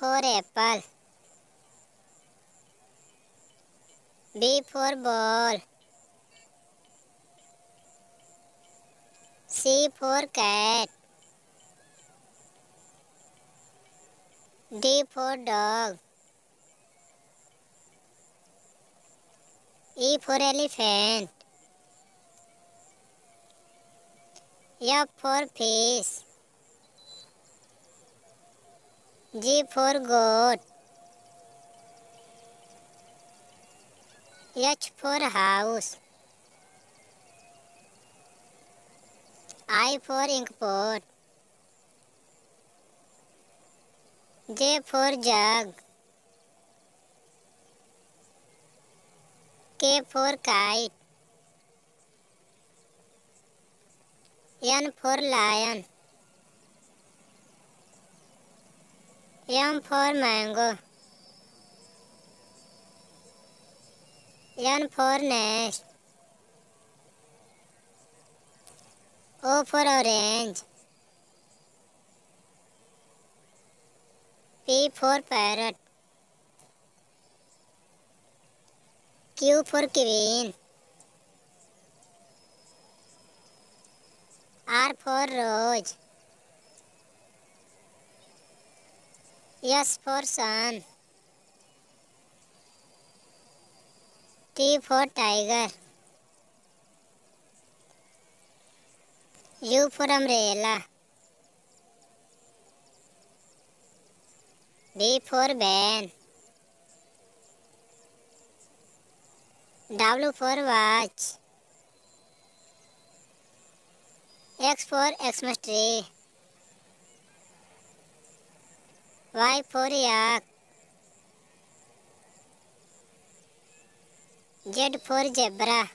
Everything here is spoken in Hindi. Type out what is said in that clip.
For apple B for ball C for cat D for dog E for elephant या for fish G for goat. H for house. I for inkpot. J for jug. K for kite. N for lion. Learn for mango. Learn for nest. O for orange. P for parrot. Q for queen. R for rose. S for sun. T for tiger. U for umbrella. B for van. W for watch. X for Xmas tree. Y4 Z for zebra.